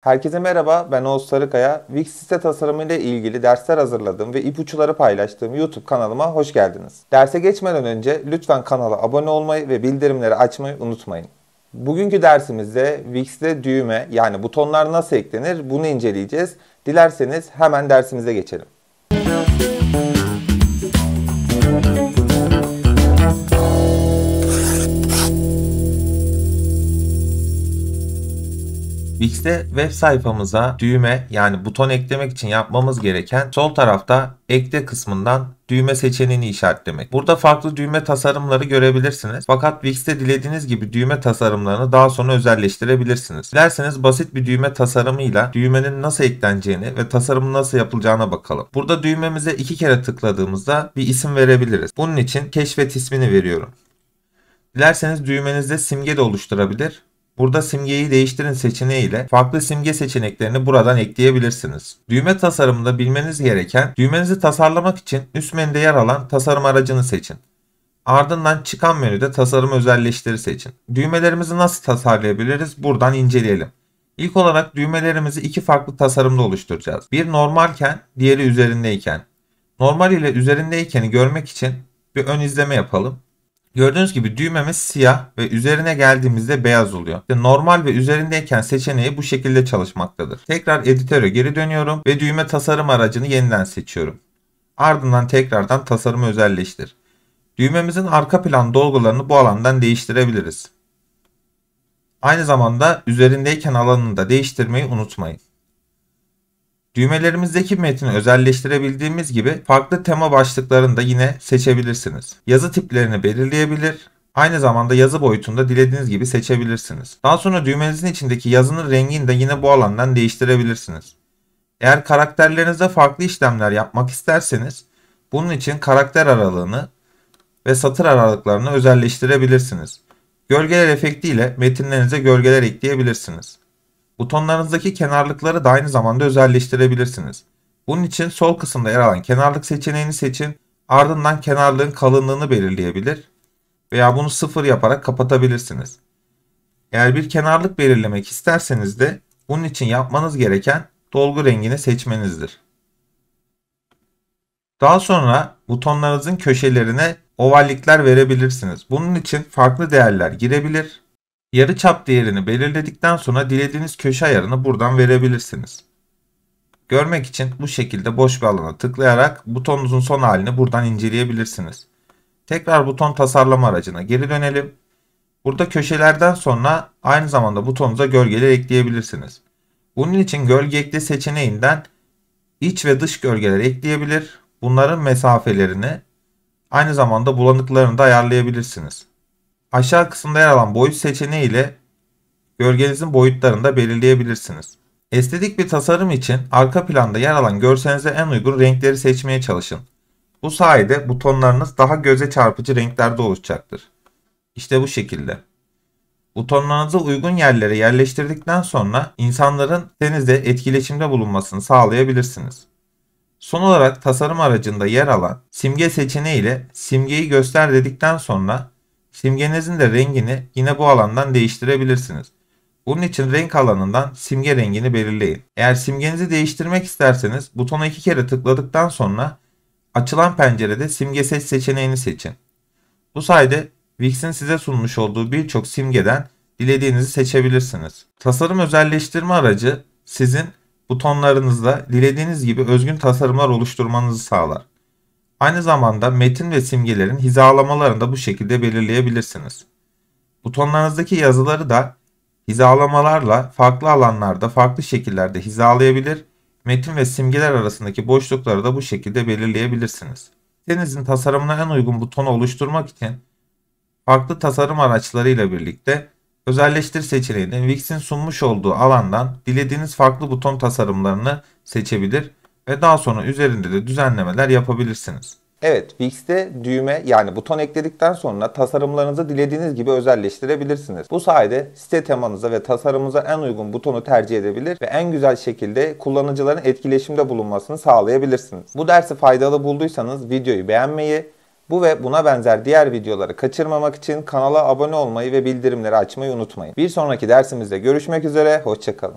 Herkese merhaba, ben Oğuz Sarıkaya. Wix site tasarımı ile ilgili dersler hazırladığım ve ipuçları paylaştığım YouTube kanalıma hoş geldiniz. Derse geçmeden önce lütfen kanala abone olmayı ve bildirimleri açmayı unutmayın. Bugünkü dersimizde Wix'te düğme yani butonlar nasıl eklenir bunu inceleyeceğiz. Dilerseniz hemen dersimize geçelim. Wix'te web sayfamıza düğme yani buton eklemek için yapmamız gereken sol tarafta ekle kısmından düğme seçeneğini işaretlemek. Burada farklı düğme tasarımları görebilirsiniz. Fakat Wix'te dilediğiniz gibi düğme tasarımlarını daha sonra özelleştirebilirsiniz. Dilerseniz basit bir düğme tasarımıyla düğmenin nasıl ekleneceğini ve tasarımın nasıl yapılacağına bakalım. Burada düğmemize iki kere tıkladığımızda bir isim verebiliriz. Bunun için keşfet ismini veriyorum. Dilerseniz düğmenizde simge de oluşturabilir Burada simgeyi değiştirin seçeneği ile farklı simge seçeneklerini buradan ekleyebilirsiniz. Düğme tasarımında bilmeniz gereken düğmenizi tasarlamak için üst menüde yer alan tasarım aracını seçin. Ardından çıkan menüde tasarım özelleştiri seçin. Düğmelerimizi nasıl tasarlayabiliriz buradan inceleyelim. İlk olarak düğmelerimizi iki farklı tasarımda oluşturacağız. Bir normalken, diğeri üzerindeyken. Normal ile üzerindeyken'i görmek için bir ön izleme yapalım. Gördüğünüz gibi düğmemiz siyah ve üzerine geldiğimizde beyaz oluyor. İşte normal ve üzerindeyken seçeneği bu şekilde çalışmaktadır. Tekrar editöre geri dönüyorum ve düğme tasarım aracını yeniden seçiyorum. Ardından tekrardan tasarımı özelleştir. Düğmemizin arka plan dolgularını bu alandan değiştirebiliriz. Aynı zamanda üzerindeyken alanını da değiştirmeyi unutmayın. Düğmelerimizdeki metni özelleştirebildiğimiz gibi farklı tema başlıklarını da yine seçebilirsiniz. Yazı tiplerini belirleyebilir, Aynı zamanda yazı boyutunda dilediğiniz gibi seçebilirsiniz. Daha sonra düğmenizin içindeki yazının rengini de yine bu alandan değiştirebilirsiniz. Eğer karakterlerinizde farklı işlemler yapmak isterseniz bunun için karakter aralığını ve satır aralıklarını özelleştirebilirsiniz. Gölgeler efektiyle metinlerinize gölgeler ekleyebilirsiniz. Butonlarınızdaki kenarlıkları da aynı zamanda özelleştirebilirsiniz. Bunun için sol kısımda yer alan kenarlık seçeneğini seçin. Ardından kenarlığın kalınlığını belirleyebilir veya bunu sıfır yaparak kapatabilirsiniz. Eğer bir kenarlık belirlemek isterseniz de bunun için yapmanız gereken dolgu rengini seçmenizdir. Daha sonra butonlarınızın köşelerine ovallikler verebilirsiniz. Bunun için farklı değerler girebilir Yarıçap değerini belirledikten sonra dilediğiniz köşe ayarını buradan verebilirsiniz. Görmek için bu şekilde boş bir alana tıklayarak butonunuzun son halini buradan inceleyebilirsiniz. Tekrar buton tasarlama aracına geri dönelim. Burada köşelerden sonra aynı zamanda butonunuza gölgeler ekleyebilirsiniz. Bunun için gölge ekle seçeneğinden iç ve dış gölgeler ekleyebilir. Bunların mesafelerini aynı zamanda bulanıklarını da ayarlayabilirsiniz. Aşağı kısımda yer alan boyut seçeneği ile gölgenizin boyutlarını da belirleyebilirsiniz. Estetik bir tasarım için arka planda yer alan görsenize en uygun renkleri seçmeye çalışın. Bu sayede butonlarınız daha göze çarpıcı renklerde oluşacaktır. İşte bu şekilde. Butonlarınızı uygun yerlere yerleştirdikten sonra insanların denizde etkileşimde bulunmasını sağlayabilirsiniz. Son olarak tasarım aracında yer alan simge seçeneği ile simgeyi göster dedikten sonra Simgenizin de rengini yine bu alandan değiştirebilirsiniz. Bunun için renk alanından simge rengini belirleyin. Eğer simgenizi değiştirmek isterseniz butona iki kere tıkladıktan sonra açılan pencerede simge seç seçeneğini seçin. Bu sayede Wix'in size sunmuş olduğu birçok simgeden dilediğinizi seçebilirsiniz. Tasarım özelleştirme aracı sizin butonlarınızda dilediğiniz gibi özgün tasarımlar oluşturmanızı sağlar. Aynı zamanda metin ve simgelerin hizalamalarını da bu şekilde belirleyebilirsiniz. Butonlarınızdaki yazıları da hizalamalarla farklı alanlarda farklı şekillerde hizalayabilir, metin ve simgeler arasındaki boşlukları da bu şekilde belirleyebilirsiniz. Sitenizin tasarımına en uygun butonu oluşturmak için farklı tasarım araçlarıyla birlikte özelleştir seçeneğinden Wix'in sunmuş olduğu alandan dilediğiniz farklı buton tasarımlarını seçebilir ve daha sonra üzerinde de düzenlemeler yapabilirsiniz. Evet, Wix'te düğme yani buton ekledikten sonra tasarımlarınızı dilediğiniz gibi özelleştirebilirsiniz. Bu sayede site temanıza ve tasarımınıza en uygun butonu tercih edebilir ve en güzel şekilde kullanıcıların etkileşimde bulunmasını sağlayabilirsiniz. Bu dersi faydalı bulduysanız videoyu beğenmeyi, bu ve buna benzer diğer videoları kaçırmamak için kanala abone olmayı ve bildirimleri açmayı unutmayın. Bir sonraki dersimizde görüşmek üzere, hoşçakalın.